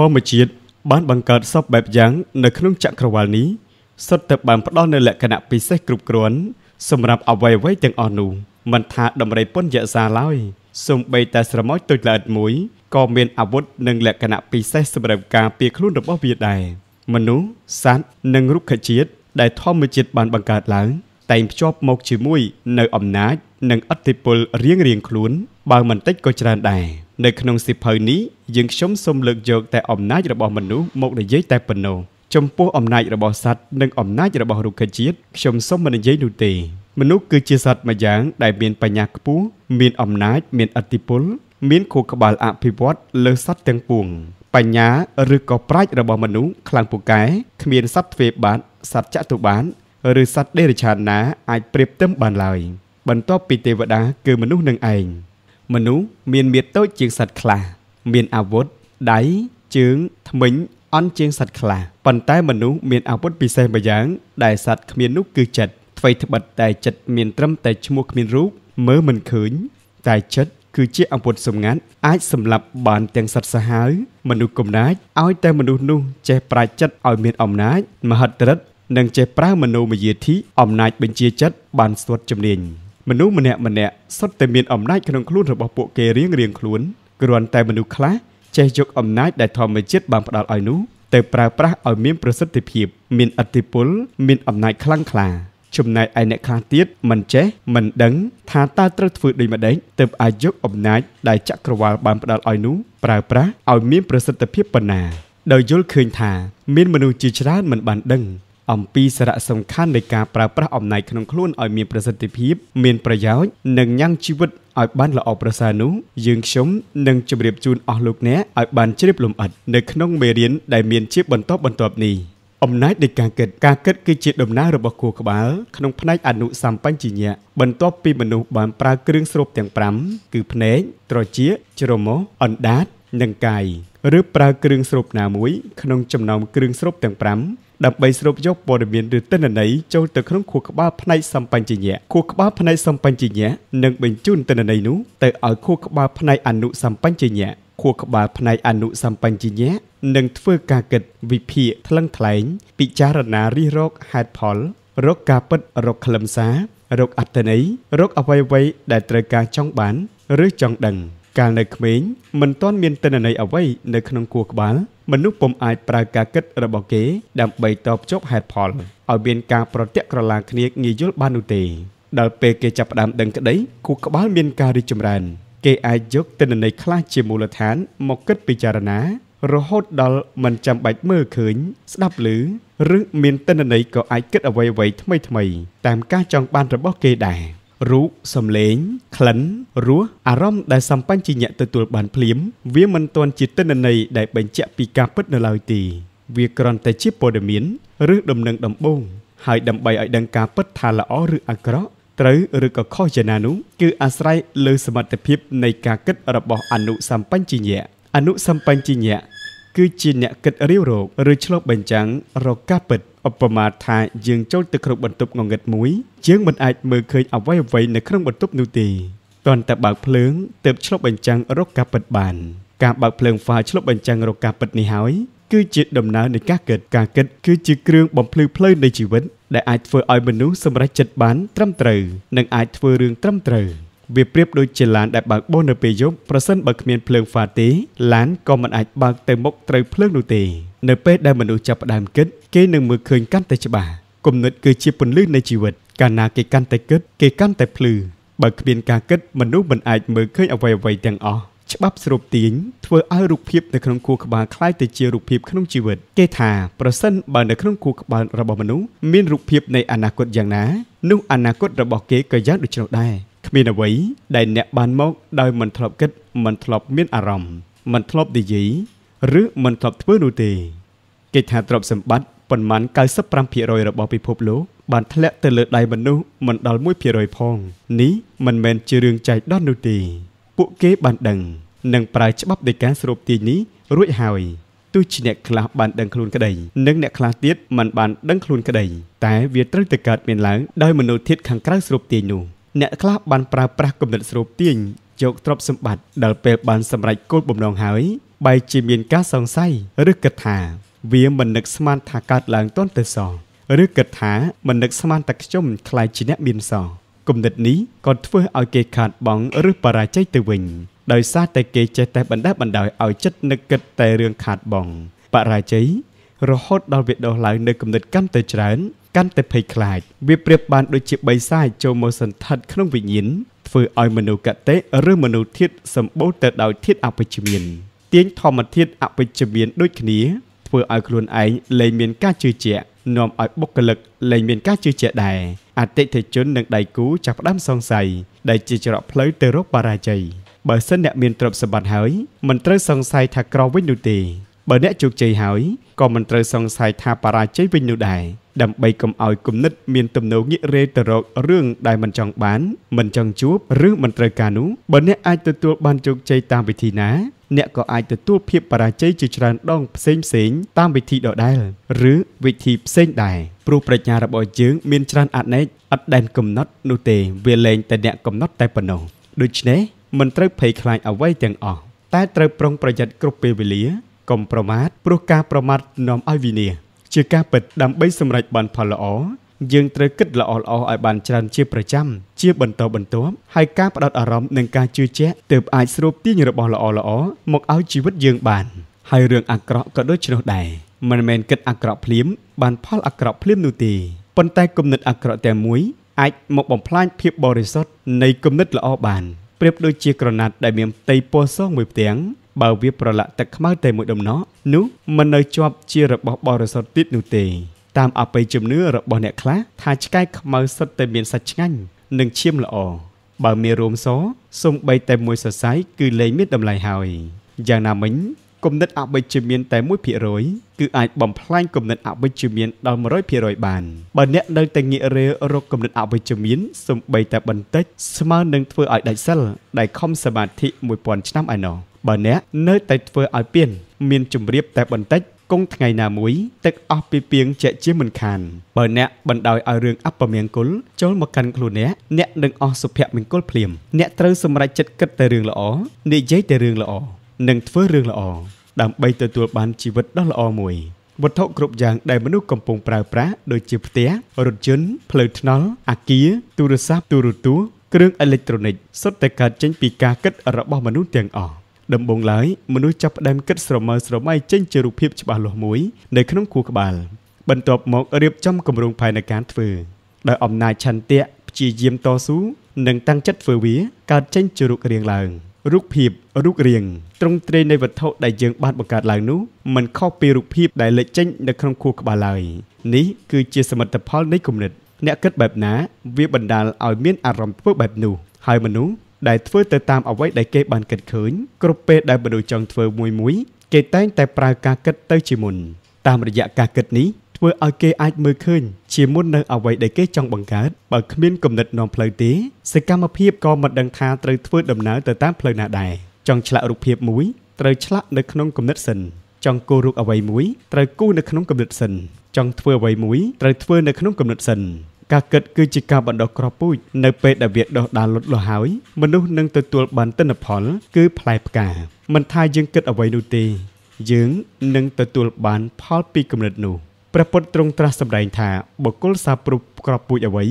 ធម្មជាតិបានបង្កើតសពបែបយ៉ាងនៅក្នុងចក្រវាលនេះសុទ្ធតែបានផ្ដល់នូវលក្ខណៈពិសេសគ្រប់គ្រាន់សម្រាប់អវយវ័យទាំងអស់នោះមិនថាដំរីពុនយសាឡើយសូម្បីតែស្រមោចទុចល្អិតមួយក៏មានអាវុធនិងលក្ខណៈពិសេសសម្រាប់ការពារខ្លួនរបស់វាដែរមនុស្សសត្វនិងរុក្ខជាតិដែលធម្មជាតិបានបង្កើតឡើងតែងភ្ជាប់មកជាមួយ នៅអំណាច និងអធិពលរៀងៗខ្លួន បើមិនតិចក៏ច្រើនដែរនៅក្នុងសិភៅនេះយើងខ្ញុំសូមលើកយកតែអំណាចរបស់មនុស្សមកនិយាយតែប៉ុណ្ណោះចំពោះអំណាចរបស់សត្វនិងអំណាចរបស់រុក្ខជាតិខ្ញុំសូមមិននិយាយនោះទេមនុស្សគឺជាសត្វមួយយ៉ាងដែលមានបញ្ញាខ្ពស់មានអំណាច មានអធិពលមានខួរក្បាលអភិវឌ្ឍលើសត្វទាំងពួងបញ្ញាឬក៏ប្រាជ្ញរបស់មនុស្សខ្លាំងពូកែគ្មានសត្វទ្វេបាតសត្វចតុបានឬសត្វដេរឆានណាអាចប្រៀបផ្ទឹមបានឡើយបន្ទាប់ពីទេវតាគឺមនុស្សនឹងឯងមនុស្សមាន មាឌតូចជាងសត្វខ្លះមានអាវុធដៃជើងធ្មេញអន់ជាងសត្វខ្លះប៉ុន្តែមនុស្សមានអាវុធពិសេសម្យ៉ាងដែលសត្វគ្មាននោះគឺចិត្តអ្វីត្បិតតែចិត្តមានត្រឹមតែឈ្មោះគ្មានរូបមើលមិនឃើញតែចិត្តគឺជាអាវុធសម្ងាត់អាចសម្លាប់បានទាំងសត្វសាហាវមនុស្សគំណាចឲ្យតែមនុស្សនោះចេះប្រាជ្ញចិត្តឲ្យមានអំណាចមហិទ្ធិឫទ្ធិនិងចេះប្រើមនោមយាធិអំណាចបញ្ជាចិត្តបានស្ទាត់ជំនាញមនុស្សម្នាក់ម្នាក់សុទ្ធតែមានអំណាចក្នុងខ្លួនរបស់ពួកគេរៀងរៀងខ្លួនគ្រាន់តែមនុស្សខ្លះចេះយកអំណាចដែលធម្មជាតិបានផ្ដល់ឲ្យនោះទៅប្រើប្រាស់ឲ្យមានប្រសិទ្ធភាពមានអធិបុលមានអំណាចខ្លាំងក្លា ចំណែកឯអ្នកខ្លះទៀតមិនចេះមិនដឹង ថាតើត្រូវធ្វើដូចម្ដេចទើបអាចយកអំណាចដែលចក្រវាលបានផ្ដល់ឲ្យនោះប្រើប្រាស់ឲ្យមានប្រសិទ្ធភាពប៉ុណ្ណាដោយយល់ឃើញថាមានមនុស្សជាច្រើនមិនបានដឹងអំពីសារៈសំខាន់នៃការប្រើប្រាស់អំណាចក្នុងខ្លួនឲ្យមានប្រសិទ្ធភាពមានប្រយោជន៍និងញ៉ាំងជីវិតឲ្យបានល្អប្រសើរនោះយើងខ្ញុំនឹងជម្រាបជូនអស់លោកអ្នកឲ្យបានជ្រាបលំអិតនៅក្នុងមេរៀនដែលមានជាបន្តបន្ទាប់នេះអំណាចនៃការគិតការគិតគឺជាដំណើររបស់ខួរក្បាលក្នុងផ្នែកអនុសម្បញ្ញញ្ញៈបន្ទាប់ពីមនុស្សបានប្រើគ្រឿងស្រូបទាំង5គឺភ្នែកត្រចៀកច្រមុះអណ្ដាតនិងកាយឬប្រើគ្រឿងស្រូបណាមួយក្នុងចំណោមគ្រឿងស្រូបទាំងដើម្បីស្រូបយកព័ត៌មានឬទិន្នន័យចូលទៅក្នុងខួរក្បាលផ្នែកសម្បញ្ញៈខួរក្បាលផ្នែកសម្បញ្ញៈនឹងបញ្ជូនទិន្នន័យនោះទៅឲ្យខួរក្បាលផ្នែកអនុសម្បញ្ញៈខួរក្បាលផ្នែកអនុសម្បញ្ញៈនឹងធ្វើការគិតវិភាគថ្លឹងថ្លែង ពិចារណារិះរកហេតុផលរកការពិតរកខ្លឹមសាររកអត្ថន័យរកអ្វីៗដែលត្រូវការចង់បាន ឬចង់ដឹង។កាលនៅក្មេងមិនទាន់មានទិន្នន័យអ្វីនៅក្នុងខួរក្បាល មនុស្សពុំអាចប្រើការគិតរបស់គេ ដើម្បីតបជប់ហេតុផលឲ្យមានការប្រតិក្រឡាគ្នាងាយយល់បាននោះទេ ដល់ពេលគេចាប់ផ្ដើមដឹងក្តីខួរក្បាលមានការរីកចម្រើន គេអាចយកទិន្នន័យខ្លះជាមូលដ្ឋានមកគិតពិចារណា រហូតដល់មិនចាំបាច់មើលឃើញស្ដាប់ឮឬមានទិន្នន័យក៏អាចគិតអ្វីៗថ្មីៗតាមការចង់បានរបស់គេដែរ។រូបសំឡេងក្លិនរសអារម្មណ៍ដែលសម្បញ្ញញ្ញៈទទួលបានភ្លាម វាមិនទាន់ជាទិន្នន័យដែលបញ្ជាក់ពីការពិតនៅឡើយទេវាគ្រាន់តែជាព័ត៌មានឬដំណឹងដំបូងហើយដើម្បីឲ្យដឹងការពិតថាល្អឬអាក្រក់ត្រូវឬក៏ខុសយ៉ាងណានោះគឺអាស្រ័យលើសមត្ថភាព នៃការគិតរបស់អនុសម្បញ្ញៈអនុសម្បញ្ញៈគឺជាអ្នកគិតរាវរកឬឆ្លុះបញ្ចាំងរកការពិតឧបមាថាយើងចូលទៅក្នុងបន្ទប់ងងឹតមួយយើងមិនអាចមើលឃើញអ្វីអ្វីនៅក្នុងបន្ទប់នោះទេតន្តែបើកភ្លើងទើបឆ្លុះបញ្ចាំងរកការពិតបានការបើកភ្លើងហ្វាឆ្លុះបញ្ចាំងរកការពិតនេះហើយគឺជាដំណើរនៃការគិតការគិតគឺជាគ្រឿងបំភ្លឺផ្លូវនៃជីវិតដែលអាចធ្វើឲ្យមនុស្សសម្រេចចិត្តបានត្រឹមត្រូវនិងអាចធ្វើរឿងត្រឹមត្រូវ។វាប្រៀបដូចជាឡានដែលបើកបោះនៅពេលយប់ប្រសិនបើគ្មានភ្លើងហ្វាទេឡានក៏មិនអាចបើកទៅមុខត្រូវភ្លើងនោះទេនៅពេលដែលមនុស្សចាប់ផ្ដើមគិតគេនឹងមើលឃើញកាន់តែច្បាស់គំនិតគឺជាពន្លឺនៃជីវិតកាលណាគេកាន់តែគិតគេកាន់តែភ្លឺបើគ្មានការគិតមនុស្សមិនអាចមើលឃើញអ្វីៗទាំងអស់ច្បាប់ស្រូបទាញធ្វើឲ្យរូបភាពនៅក្នុងខួរក្បាលคล้ายទៅជារូបភាពក្នុងជីវិតគេថាប្រសិនបើនៅក្នុងខួរក្បាលរបស់មនុស្សមានរូបភាពនៃអនាគតយ៉ាងណានោះអនាគតរបស់គេក៏យ៉ាងដូច្នោះដែរគ្មានអ្វីដែលអ្នកបានមកដោយមិនធ្លាប់គិតមិនធ្លាប់មានអារម្មណ៍មិនធ្លាប់និយាយឬមិនធ្លាប់ធ្វើនោះទេគេថាទ្រព្យសម្បត្តិប៉ុន្មាន95%របស់ពិភពលោកបានធ្លាក់ទៅលើដៃមនុស្សមិនដល់1%ផង នេះមិនមែនជារឿងចៃដន្យនោះទេពួកគេបានដឹងនិងប្រើច្បាប់នៃការស្រូបទាញនេះរួចហើយទោះជាអ្នកខ្លះបានដឹងខ្លួនក្តីនិងអ្នកខ្លះទៀតមិនបានដឹងខ្លួនក្តីតែវាត្រូវតែកើតមានឡើងដោយមនុស្សធាតខាងក្រៅស្រូបទាញនោះអ្នកខ្លះបានប្រើប្រាស់គំនិតស្រូបទាញយកទ្រព្យសម្បត្តិដល់ពេលបានសម្រេចគោលបំណងហើយបែរជាមានការសង្ស័យឬគិតថា វាមិននឹកស្មានថាកើតឡើងទាន់តែសោះឬគិតថាមិននឹកស្មានតែខ្ញុំខ្លាចជាអ្នកមានសោះគំនិតនេះក៏ធ្វើឲ្យគេខាតបង់ឬបរាជ័យទៅវិញដោយសារតែគេចេះតែបណ្ដេះបណ្ដោយឲ្យចិត្តនឹកគិតតែរឿងខាតបង់បរាជ័យរហូតដល់វាដោះឡើងនៅគំនិតកាន់តែច្រើនកាន់តែភ័យខ្លាចវាប្រៀបបានដូចជាបិសាចចូលមកសន្ធិដ្ឋក្នុងវិញ្ញាណធ្វើឲ្យមនុស្សកតេឬមនុស្សធាតុសម្បូរទៅដោយធាតុអវិជ្ជមាន ទាញធម្មធាតុអវិជ្ជមានដូចគ្នាធ្វើឲ្យខ្លួនឯងលែងមានការជឿជាក់នាំឲ្យបុគ្គលិកលែងមានការជឿជាក់ដែរអតិថិជននិងដៃគូចាប់ផ្ដើមសង្ស័យដែលជាច្រកផ្លូវទៅរកបរាជ័យបើសិនអ្នកមានទ្រព្យសម្បត្តិហើយមិនត្រូវសង្ស័យថាក្រវិញនោះទេបើអ្នកជោគជ័យហើយក៏មិនត្រូវសង្ស័យថាបរាជ័យវិញនោះដែរដើម្បីកុំឲ្យគំនិត មានទំនោរងាករេទៅរករឿងដែលមិនចង់បាន មិនចង់ជួបឬមិនត្រូវការនោះបើអ្នកអាចទទួលបានជោគជ័យតាមវិធីណាអ្នកក៏អាចទទួលភាពបរាជ័យជាច្រើនដងផ្សេងផ្សេង តាមវិធីដដែលឬវិធីផ្សេងដែរព្រោះប្រាជ្ញារបស់យើងមានច្រើនអនេកអត់ដែនកំណត់នោះទេវាលែងតែអ្នកកំណត់តែប៉ុណ្ណោះដូច្នេះមិនត្រូវភ័យខ្លាចអ្វីទាំងអស់តែត្រូវប្រុងប្រយ័ត្នគ្រប់ពេលវេលាកុំប្រមាថព្រោះការប្រមាថនាំឲ្យវិនាសជាការពិតដើម្បីសម្រេចបានផលល្អយើងត្រូវគិតល្អល្អឲ្យបានច្រើនជាប្រចាំជាបន្តបន្ទាប់ហើយការផ្ដោតអារម្មណ៍និងការជឿជាក់ទើបអាចស្រូបទាញរបស់ល្អល្អមកឲ្យជីវិតយើងបានហើយរឿងអាក្រក់ក៏ដូច្នោះដែរមិនមែនគិតអាក្រក់ភ្លាមបានផលអាក្រក់ភ្លាមនោះទេប៉ុន្តែគំនិតអាក្រក់តែមួយអាចមកបំផ្លាញភាពបរិសុទ្ធនៃគំនិតល្អបានប្រៀបដូចជាក្រណាត់ដែលមានផ្ទៃពណ៌សមួយផ្ទាំងបើវាប្រឡាក់ទឹកខ្មៅតែមួយដំណក់នោះមិននៅជាប់ជារបស់បរិសុទ្ធទៀតនោះទេតាមអបិយជំនឿរបស់អ្នកខ្លះថាឆ្កែខ្មៅសុទ្ធតែមានសាច់ឆ្ងាញ់និងឈាមល្អបើមានរោមសសំបីតែមួយសរសៃគឺលែងមានតម្លៃហើយយ៉ាងណាមិញគំនិតអបិជ្ជមានតែ1%គឺអាចបំផ្លាញគំនិតអបិជ្ជមានដល់100%បានបើអ្នកនៅតែងាករេរកគំនិតអបិជ្ជមានសំបីតែបន្តិចស្មើនឹងធ្វើឲ្យដាច់សិលដែលខំសមាធិ1000ឆ្នាំឯណោះបើអ្នកនៅតែធ្វើឲ្យពៀនមានជំរាបតែបន្តិចគង់ថ្ងៃណាមួយទឹកអស់ពីពីងជាជាមិនខានបើអ្នកបណ្ដោយឲ្យរឿងអពមង្គលចូលមកកាន់ខ្លួនអ្នកអ្នកនឹងអស់សុភមង្គលភ្លាមអ្នកត្រូវសម្រេចចិត្តគិតតែរឿងល្អនិយាយតែរឿងល្អនិងធ្វើរឿងល្អដើម្បីទទួលបានជីវិតដ៏ល្អមួយវត្ថុគ្រប់យ៉ាងដែលមនុស្សកំពុងប្រើប្រាស់ដូចជាផ្ទះរថយន្តផ្លូវថ្នល់អាគារទូរស័ព្ទទូរទស្សន៍គ្រឿងអេឡិចត្រូនិកសុទ្ធតែកើតចេញពីការគិតរបស់មនុស្សទាំងអស់ដំបូងឡើយមនុស្សចាប់ផ្ដើមគិតស្រមើស្រមៃចេញជារូបភាពច្បាស់លាស់មួយនៅក្នុងខួរក្បាលបន្ទាប់មករៀបចំគម្រោងផែនការធ្វើដោយអំណាចឆន្ទៈព្យាយាមតស៊ូនិងតាំងចិត្តធ្វើវាកើតចេញជារូបរាងឡើង រូបភាពរូបរាងត្រង់ត្រីនៃវត្ថុដែលយើងបានបង្កើតឡើងនោះมันខុសពីរូបភាពដែលលេចចេញនៅក្នុងខួរក្បាលឡើយនេះគឺជាសមិទ្ធផលនៃគំនិត អ្នកគិតបែបណា វាបណ្ដាលឲ្យមានអារម្មណ៍ធ្វើបែបនោះហើយមនុស្សដែលធ្វើទៅតាមអ្វីដែលគេបានគិតឃើញគ្រប់ពេលដែលមនុស្សចង់ធ្វើមួយមួយគេតែងតែប្រើការគិតទៅជាមុនតាមរយៈការគិតនេះធ្វើឲ្យគេអាចមើលឃើញជាមុននៅអ្វីដែលគេចង់បង្កើតបើគ្មានគំនិតនាំផ្លូវទេ សកម្មភាពក៏មិនដឹងថាត្រូវធ្វើដំណើរទៅតាមផ្លូវណាដែរចង់ឆ្លាក់រូបភាពមួយត្រូវឆ្លាក់នៅក្នុងគំនិតសិនចង់គូររូបអ្វីមួយត្រូវគូរនៅក្នុងគំនិតសិនចង់ធ្វើអ្វីមួយត្រូវធ្វើនៅក្នុងគំនិតសិនការគិតគឺជាការបណ្ដុះគ្រាប់ពូជនៅពេលដែលវាដុះដាលលូតលាស់ហើយមនុស្សនឹងទទួលបានទិន្នផលគឺផ្លែផ្កា មិនថាយើងគិតអ្វីនោះទេ យើងនឹងទទួលបានផលពីគំនិតនោះព្រះពុទ្ធទ្រង់ត្រាស់សម្ដែងថាបុគ្គលសាព្រੂបគ្រាប់ពូជអ្វី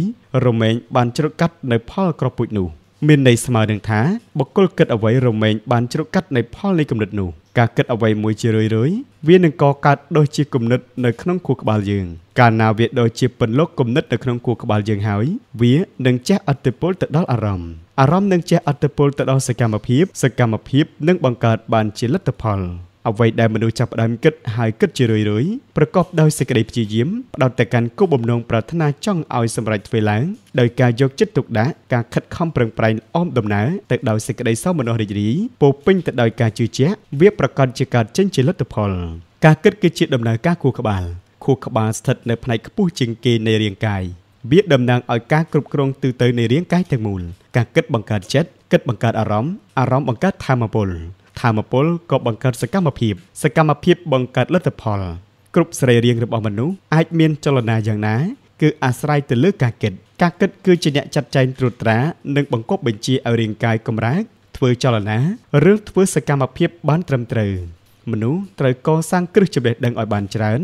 រមែងបានជ្រត់កាត់នៅផលគ្រាប់ពូជនោះមានន័យស្មើនឹងថាបុគ្គលគិតអ្វីរមែងបាន ជ្រុកកាត់នៃផលនៃគំនិតនោះការគិតអ្វីមួយជារឿយៗវានឹងកកើតដូចជាគំនិតនៅក្នុងខួរក្បាលយើងកាលណាវាដូចជាពន្លកគំនិតនៅក្នុងខួរក្បាលយើងហើយ វានឹងជះអតិពលទៅដល់អារម្មណ៍អារម្មណ៍នឹងជះអតិពលទៅដល់សកម្មភាពសកម្មភាពនឹងបង្កើតបានជាលទ្ធផលអ្វីដែលមនុស្សចាប់ផ្ដើមគិតហើយគិតជារឿយៗប្រកបដោយសេចក្តីព្យាយាមផ្ដោតតែកាន់គោលបំណងប្រាថ្នាចង់ឲ្យសម្រេចធ្វើឡើងដោយការយកចិត្តទុកដាក់ការខិតខំប្រឹងប្រែងអមដំណើរទៅដោយសេចក្តីសោមនស្សរីករាយពោពេញទៅដោយការជឿជាក់វាប្រកាសជាការចេញជាលទ្ធផលការគិតគឺជាដំណើរការគូរក្បាលខួរក្បាលស្ថិតនៅផ្នែកខ្ពស់ជាងគេនៃរាងកាយវាតំណាងឲ្យការគ្រប់គ្រងទូទៅនៃរាងកាយទាំងមូលការគិតបង្កើតចិត្តគិតបង្កើតអារម្មណ៍អារម្មណ៍បង្កើតធម៌ពលធម្មពលក៏បង្កើតសកម្មភាពសកម្មភាពបង្កើតលទ្ធផល គ្រប់សរីរាង្គរបស់មនុស្សអាចមានចលនាយ៉ាងណា គឺអាស្រ័យទៅលើការគិតការគិតគឺជាអ្នកចាត់ចែងត្រួតត្រានិងបង្កប់បញ្ជាឲ្យរាងកាយកម្រើកធ្វើចលនាឬធ្វើសកម្មភាពបានត្រឹមត្រូវមនុស្សត្រូវកសាងគ្រឹះចំណេះដឹងឲ្យបានច្រើន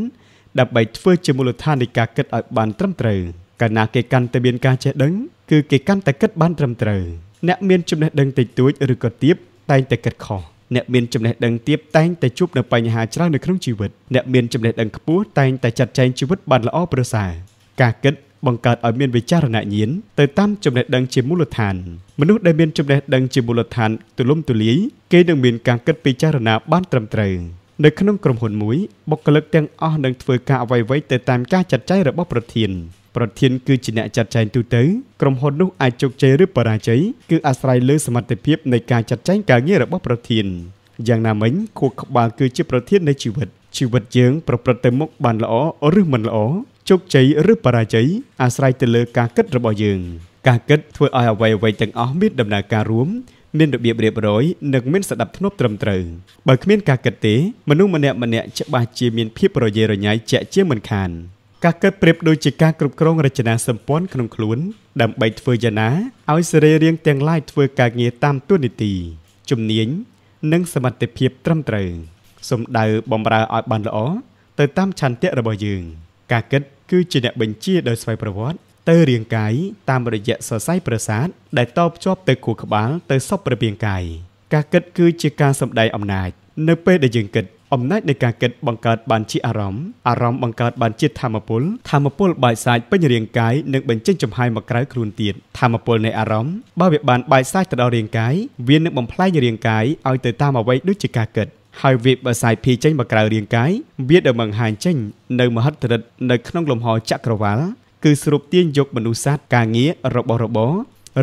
ដើម្បីធ្វើជាមូលដ្ឋាននៃការគិតឲ្យបានត្រឹមត្រូវកាលណាគេកាន់តែមានការចេះដឹងគឺគេកាន់តែគិតបានត្រឹមត្រូវអ្នកមានចំណេះដឹងតិចតួចឬក៏ទាបតែងតែគិតខុសអ្នកមានចំណេះដឹងទាបតែងតែជួបនៅបញ្ហាច្រើននៅក្នុងជីវិតអ្នកមានចំណេះដឹងខ្ពស់តែងតែចាត់ចែងជីវិតបានល្អប្រសើរការគិតបង្កើតឲ្យមានវិចារណញ្ញាណទៅតាមចំណេះដឹងជាមូលដ្ឋានមនុស្សដែលមានចំណេះដឹងជាមូលដ្ឋានទូលំទូលាយគេនឹងមានការគិតពិចារណាបានត្រឹមត្រូវនៅក្នុងក្រុមហ៊ុនមួយបុគ្គលិកទាំងអស់នឹងធ្វើការអ្វីៗទៅតាមការចាត់ចែងរបស់ប្រធានប្រធានគឺជាអ្នកចាត់ចែងទូទៅក្រុមហ៊ុននោះអាចជោគជ័យឬបរាជ័យគឺអាស្រ័យលើសមត្ថភាពនៃការចាត់ចែងការងាររបស់ប្រធានយ៉ាងណាមិញខួរក្បាលគឺជាប្រធាននៃជីវិតជីវិតយើងប្រព្រឹត្តទៅមុខបានល្អឬមិនល្អជោគជ័យឬបរាជ័យអាស្រ័យទៅលើការគិតរបស់យើង ការគិតធ្វើឲ្យអ្វីអ្វីទាំងអស់មានដំណើរការរួមមានរបៀបរៀបរយនិងមានស្ដាប់ធ្នាប់ត្រឹមត្រូវបើគ្មានការគិតទេមនុស្សម្នាក់ម្នាក់ច្បាស់ជាមានភាពរយេរញ៉ៃជាក់ជាមិនខានការគិតប្រៀបដូចជាការគ្រប់គ្រងរចនាសម្ព័ន្ធក្នុងខ្លួនដើម្បីធ្វើយ៉ាងណាឲ្យសរីរាង្គទាំងឡាយធ្វើការងារតាមទួនាទីជំនាញនិងសមត្ថភាពត្រឹមត្រូវសំដៅបំរើឲ្យបានល្អទៅតាមឆន្ទៈរបស់យើងការគិតគឺជាអ្នកបញ្ជាដោយស្វ័យប្រវត្តិទៅរាងកាយតាមរយៈសរសៃប្រសាទដែលតភ្ជាប់ទៅខួរក្បាលទៅសពរាងកាយការគិតគឺជាការសម្ដែងអំណាចនៅពេលដែលយើងគិតអំណាចនៃការគិតបង្កើតបានជាអារម្មណ៍អារម្មណ៍បង្កើតបានជាធម្មពលធម្មពលបាយសាយពេញរាងកាយនិងបញ្ចេញចំហាយមកក្រៅខ្លួនទៀតធម្មពលនៃអារម្មណ៍បើវាបានបាយសាយទៅដល់រាងកាយវានឹងបំផ្លែងរាងកាយឲ្យទៅតាមអ្វីដូចជាការគិតហើយវាបើសាយភីចេញមកក្រៅរាងកាយវាដើរបង្ហាញចេញនៅមហិទ្ធិឫទ្ធិនៅក្នុងលំហចក្រវាល គឺស្រូបទាញយកមនុស្សសត្វកាងាររបស់របរ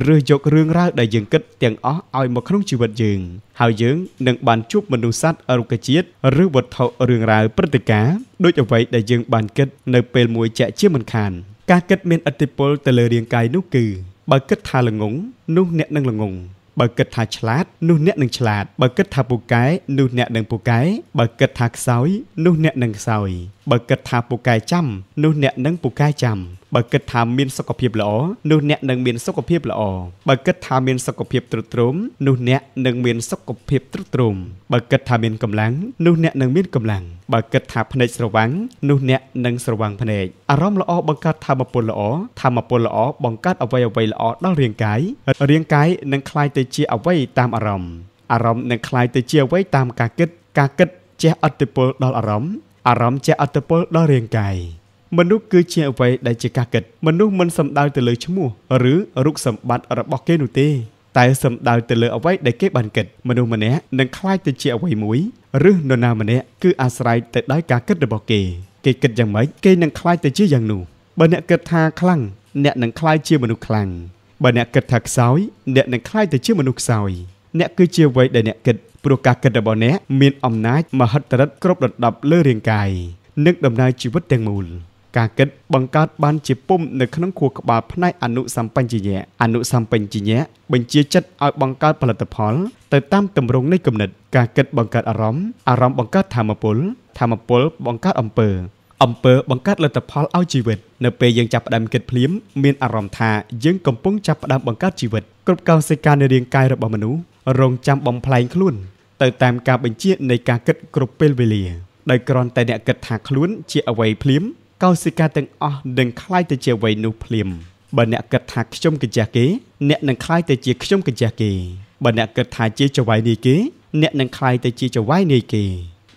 ឬយករឿងរ៉ាវដែលយើងគិតទាំងអស់ឲ្យមកក្នុងជីវិតយើងហើយយើងនឹងបានជួបមនុស្សសត្វរុក្ខជាតិឬវត្ថុរឿងរ៉ាវព្រឹត្តិការណ៍ដូចអ្វីដែលយើងបានគិតនៅពេលមួយជាក់ជាមិនខាន ការគិតមានឥទ្ធិពលទៅលើរាងកាយនោះគឺបើគិតថាល្ងងនោះអ្នកនឹងល្ងងបើគិតថាឆ្លាតនោះអ្នកនឹងឆ្លាតបើគិតថាពូកែនោះអ្នកនឹងពូកែបើគិតថាខ្សោយ នោះអ្នកនឹងខ្សោយបើគិតថាពូកែចាំនោះអ្នកនឹងពូកែចាំបើគិតថាមានសុខភាពល្អនោះអ្នកនឹងមានសុខភាពល្អបើគិតថាមានសុខភាពទ្រុឌទ្រោមនោះអ្នកនឹងមានសុខភាពទ្រុឌទ្រោមបើគិតថាមានកម្លាំងនោះអ្នកនឹងមានកម្លាំងបើគិតថាភ្នែកស្រវាំងនោះអ្នកនឹងស្រវាំងភ្នែកអារម្មណ៍ល្អបង្កើតធមពលល្អធមពលល្អបង្កើតអ្វីអ្វីល្អដល់រាងកាយរាងកាយនឹងคล้ายទៅជាអ្វីតាមអារម្មណ៍អារម្មណ៍នឹងคล้ายទៅជាអ្វីតាមការគិតការគិតជះអតិពលដល់អារម្មណ៍អារម្មណ៍ជាអត្តពលដល់រាងកាយមនុស្សគឺជាអ្វីដែលជាការគិត មនុស្សមិនសំដៅទៅលើឈ្មោះឬរូបសម្បត្តិរបស់គេនោះទេ តែសំដៅទៅលើអ្វីដែលគេបានគិតមនុស្សម្នាក់នឹងខ្លាចទៅជាអ្វីមួយឬនរណាម្នាក់គឺអាស្រ័យទៅដោយការគិតរបស់គេ គេគិតយ៉ាងម៉េចគេនឹងខ្លាចទៅជាយ៉ាងនោះបើអ្នកគិតថាខ្លាំងអ្នកនឹងខ្លាចជាមនុស្សខ្លាំងបើអ្នកគិតថាខ្សោយ អ្នកនឹងខ្លាចទៅជាមនុស្សខ្សោយអ្នកគឺជាអ្វីដែលអ្នកគិតព្រោះការគិតរបស់អ្នកមានអំណាចមហិទ្ធិឫទ្ធិគ្រប់ដណ្ដប់លើរាងកាយនិងដំណើរជីវិតទាំងមូល ការគិតបង្កើតបានជាពុំនៅក្នុងខួរក្បាលផ្នែកអនុសម្បញ្ញញ្ញៈអនុសម្បញ្ញញ្ញៈបញ្ជាចិត្តឲ្យបង្កើតផលិតផលទៅតាមទម្រង់នៃគំនិត ការគិតបង្កើតអារម្មណ៍អារម្មណ៍បង្កើតធម្មពលធម្មពលបង្កើតអំពើអំពើបង្កើតលទ្ធផលឲ្យជីវិត នៅពេលយើងចាប់ផ្ដើមគិតភ្លាម មានអារម្មណ៍ថាយើងកំពុងចាប់ផ្ដើមបង្កើតជីវិតគ្រប់កោសិកានៃរាងកាយរបស់មនុស្សរងចាំបំផ្លែងខ្លួន ទៅតាមការបញ្ជានៃការគិតគ្រប់ពេលវេលាដោយគ្រាន់តែអ្នកគិតថាខ្លួនជាអ្វីភ្លាម កោសិកាទាំងអស់នឹងคล้ายទៅជាអ្វីនោះភ្លាមបើអ្នកគិតថាខ្ញុំកញ្ចេះគេ អ្នកនឹងคล้ายទៅជាខ្ញុំកញ្ចេះគេបើអ្នកគិតថាជាចវាយនាយគេ អ្នកនឹងคล้ายទៅជាចវាយនាយគេ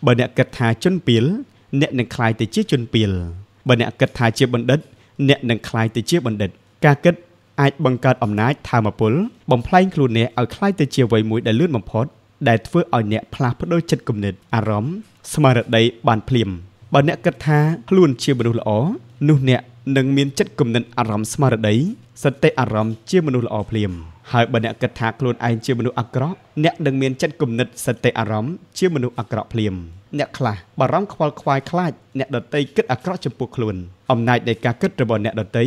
បើអ្នកគិតថាជនពៀលអ្នកនឹងคล้ายទៅជាជនពាលបើអ្នកគិតថាជាបណ្ឌិតអ្នកនឹងคล้ายទៅជាបណ្ឌិត ការគិតអាចបង្កើតអំណាចធម៌ពលបំផ្លែងខ្លួនអ្នកឲ្យคล้ายទៅជាវ័យមួយដែលលឿនបំផុតដែលធ្វើឲ្យអ្នកផ្លាស់ប្ដូរចិត្តគំនិតអារម្មណ៍ស្មារតីបានភ្លាមបើអ្នកគិតថាខ្លួនជាមនុស្សល្អនោះអ្នកនឹងមានចិត្តគំនិតអារម្មណ៍ស្មារតីសតិអារម្មណ៍ជាមនុស្សល្អភ្លាមហើយបើអ្នកគិតថាខ្លួនឯងជាមនុស្សអាក្រក់អ្នកនឹងមានចិត្តគំនិតសតិអារម្មណ៍ជាមនុស្សអាក្រក់ភ្លាម អ្នកខ្លះបារម្ភខ្វល់ខ្វាយខ្លាចអ្នកដតីគិតអាក្រក់ចំពោះខ្លួនអំណាចនៃការគិតរបស់អ្នកដតី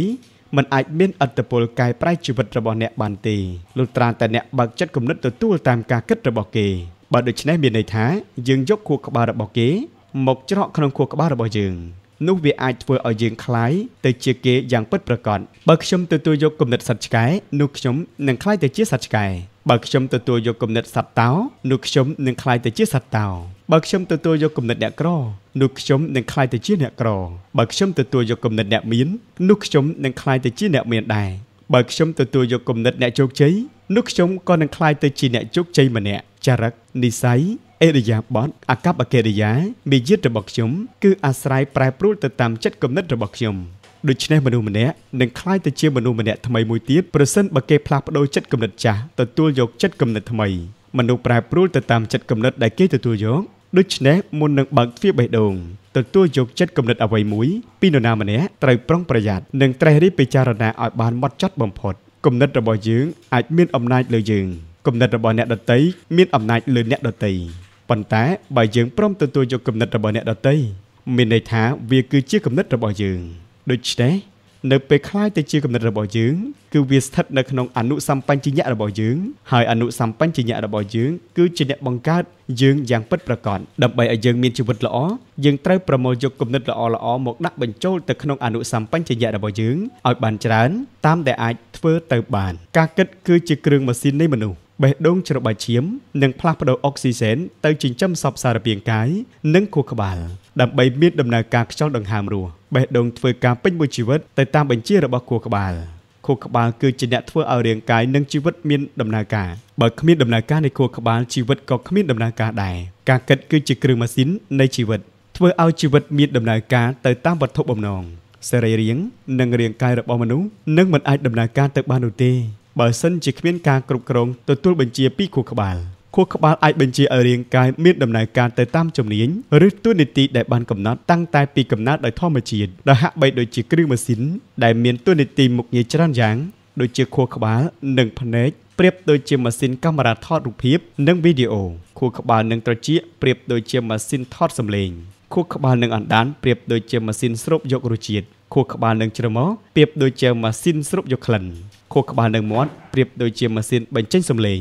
มันអាចមានអត្តពលកែប្រែជីវិតរបស់អ្នកបានទេលុះត្រាតែអ្នកបើកចិត្តគំនិតទទួលតាមការគិតរបស់គេបើដូច្នេះមានន័យថាយើងយកខួរក្បាលរបស់គេមកច្រកក្នុងខួរក្បាលរបស់យើងនោះវាអាចធ្វើឲ្យយើងคล้ายទៅជាគេយ៉ាងពិតប្រាកដបើខ្ញុំទទួលយកគំនិតសត្វឆ្កែនោះខ្ញុំនឹងคล้ายទៅជាសត្វឆ្កែបើខ្ញុំទទួលយកគំនិតសត្វតោនោះខ្ញុំនឹងคล้ายទៅជាសត្វតោបើខ្ញុំទទួលយកគំនិតអ្នកក្រនោះខ្ញុំនឹងคล้ายទៅជាអ្នកក្របើខ្ញុំទទួលយកគំនិតអ្នកមាននោះខ្ញុំនឹងคล้ายទៅជាអ្នកមានដែរបើខ្ញុំទទួលយកគំនិតអ្នកជោគជ័យនោះខ្ញុំក៏នឹងคล้ายទៅជាអ្នកជោគជ័យម្នាក់ចរិតនិស័យអេរិយាបថអកប្បកិរិយាមាយាទរបស់ខ្ញុំគឺអាស្រ័យប្រែប្រួលទៅតាមចិត្តគំនិតរបស់ខ្ញុំដូច្នេះមនុស្សម្នាក់នឹងក្លាយទៅជាមនុស្សម្នាក់ថ្មីមួយទៀតប្រសិនបើគេផ្លាស់ប្ដូរចិត្តគំនិតចាស់ទទួលយកចិត្តគំនិតថ្មីមនុស្សប្រែប្រួលទៅតាមចិត្តគំនិតដែលគេទទួលយកដូច្នេះមុននឹងបើកទ្វារបេះដូងទទួលយកចិត្តគំនិតអ្វីមួយពីនរណាម្នាក់ត្រូវប្រុងប្រយ័ត្ននិងត្រិះរិះពិចារណាឲ្យបានម៉ត់ចត់បំផុតគំនិតរបស់យើងអាចមានអំណាចលើយើងគំនិតរបស់អ្នកដទៃមានអំណាចលើអ្នកដទៃប៉ុន្តែបើយើងព្រមទទួលយកគំនិតរបស់អ្នកដទៃមានន័យថាវាគឺជាគំនិតរបស់យើងដូច្នេះនៅពេលខ្លាយទៅជាគំនិតរបស់យើងគឺវាស្ថិតនៅក្នុងអនុសម្បញ្ញៈរបស់យើងហើយអនុសម្បញ្ញៈរបស់យើងគឺជាអ្នកបង្កើតយើងយ៉ាងពិតប្រាកដដើម្បីឲ្យយើងមានជីវិតល្អយើងត្រូវប្រមូលយកគំនិតល្អល្អមកដាក់បញ្ចូលទៅក្នុងអនុសម្បញ្ញៈរបស់យើងឲ្យបានច្រើនតាមដែលអាចធ្វើទៅបាន ការគិត គឺជាគ្រឿងម៉ាស៊ីននៃមនុស្សបេះដូងច្របាច់ឈាមនិងផ្លាស់ប្តូរអុកស៊ីសែនទៅចិញ្ចឹមសពសារពាង្គកាយនិងខួរក្បាលដើម្បីមានដំណើរការខ្យល់ដង្ហើមរស់បេះដូងធ្វើការពេញមួយជីវិតទៅតាមបញ្ជារបស់ខួរក្បាលខួរក្បាលគឺជាអ្នកធ្វើឲ្យរាងកាយនិងជីវិតមានដំណើរការបើគ្មានដំណើរការនៃខួរក្បាលជីវិតក៏គ្មានដំណើរការដែរការគិតគឺជាគ្រឿងម៉ាស៊ីននៃជីវិតធ្វើឲ្យជីវិតមានដំណើរការទៅតាមវត្ថុបំណងសរីរាង្គនិងរាងកាយរបស់មនុស្សនឹងមិនអាចដំណើរការទៅបាននោះទេបើសិនជាគ្មានការគ្រប់គ្រងទទួលបញ្ជាពីខួរក្បាលខួរក្បាលអាចបញ្ជាឲ្យរាងកាយមានដំណើរការទៅតាមជំនាញឬទួនាទីដែលបានកំណត់តាំងតែពីកំណើតដោយធម្មជាតិដែលហាក់បីដូចជាគ្រឹះម៉ាស៊ីន ដែលមានទួនាទីមុខងារច្រើនយ៉ាង ដូចជាខួរក្បាលនិងភ្នែកប្រៀបដូចជាម៉ាស៊ីនកាមេរ៉ាថតរូបភាព និងវីដេអូខួរក្បាលនិងត្រចៀកប្រៀបដូចជាម៉ាស៊ីនថតសំឡេងខួរក្បាលនិងអណ្ដានប្រៀបដូចជាម៉ាស៊ីនស្រូបយករសជាតិខួរក្បាលនិងច្រមុះប្រៀបដូចជាម៉ាស៊ីនស្រូបយកក្លិនខួរក្បាលនិងមាត់ប្រៀបដូចជាម៉ាស៊ីនបញ្ចេញសំឡេង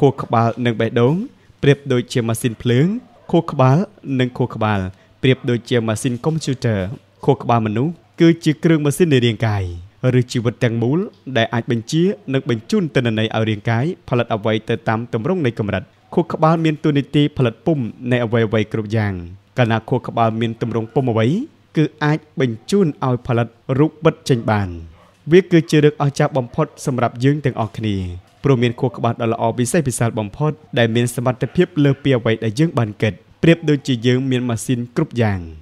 ខួរក្បាលនិងបេះដូងប្រៀបដូចជាម៉ាស៊ីនភ្លើងខួរក្បាលនិងខួរក្បាលប្រៀបដូចជាម៉ាស៊ីនកុំព្យូទ័រខួរក្បាលមនុស្សគឺជាគ្រឿងម៉ាស៊ីននៃរាងកាយឬជីវិតទាំងមូលដែលអាចបញ្ជានិងបញ្ជូនទិន្នន័យឲ្យរាងកាយផលិតអ្វីទៅតាមទម្រង់នៃកម្រិតខួរក្បាលមានតួនាទីផលិតពុំនៃអ្វីអ្វីគ្រប់យ៉ាងកាលណាខួរក្បាលមានទម្រង់ពុំអ្វីគឺអាចបញ្ជូនឲ្យផលិតរូបបិទចេញបាន។វាគឺជារឿងអស្ចារ្យបំផុតសម្រាប់យើងទាំងអស់គ្នាព្រោះមានខួរក្បាលដ៏ល្អពិសេសពិសាលបំផុតដែលមានសមត្ថភាពលើសពីអ្វីដែលយើងបានគិតប្រៀបដូចជាយើងមានម៉ាស៊ីនគ្រប់យ៉ាង។